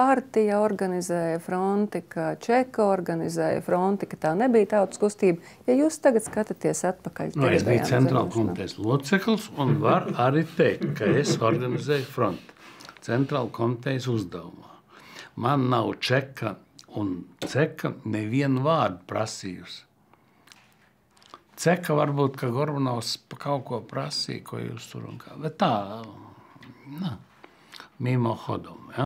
partija organizēja fronti, ka Čeka organizēja fronti, ka tā nebija tautas kustība. Ja jūs tagad skatāties atpakaļ, tad nu, no, es biju centrāla komitejas loceklis un var arī teikt, ka es organizēju fronti centrāla komitejas uzdevumā. Man nav Čeka un Ceka nevienu vārdu prasījusi. Ceka varbūt, ka Gorbanovs kaut ko prasīja, ko jūs tur un kā, bet tā, nā mimo hodom. Ja?